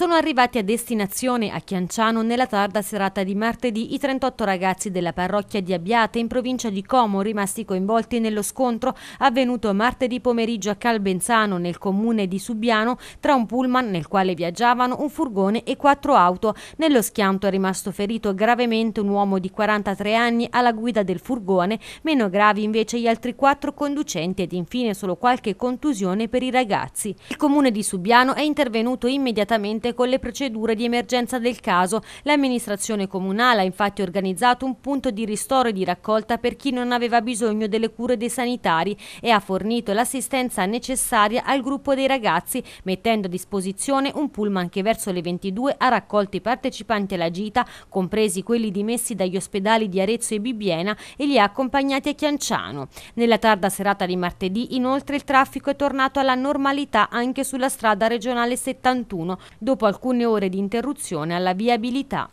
Sono arrivati a destinazione a Chianciano nella tarda serata di martedì i 38 ragazzi della parrocchia di Abbiate in provincia di Como rimasti coinvolti nello scontro avvenuto martedì pomeriggio a Calbenzano nel comune di Subiano tra un pullman nel quale viaggiavano un furgone e quattro auto. Nello schianto è rimasto ferito gravemente un uomo di 43 anni alla guida del furgone, meno gravi invece gli altri quattro conducenti ed infine solo qualche contusione per i ragazzi. Il comune di Subiano è intervenuto immediatamente coerente con le procedure di emergenza del caso. L'amministrazione comunale ha infatti organizzato un punto di ristoro e di raccolta per chi non aveva bisogno delle cure dei sanitari e ha fornito l'assistenza necessaria al gruppo dei ragazzi, mettendo a disposizione un pullman che verso le 22 ha raccolto i partecipanti alla gita, compresi quelli dimessi dagli ospedali di Arezzo e Bibbiena e li ha accompagnati a Chianciano. Nella tarda serata di martedì, inoltre, il traffico è tornato alla normalità anche sulla strada regionale 71, dopo dopo alcune ore di interruzione alla viabilità.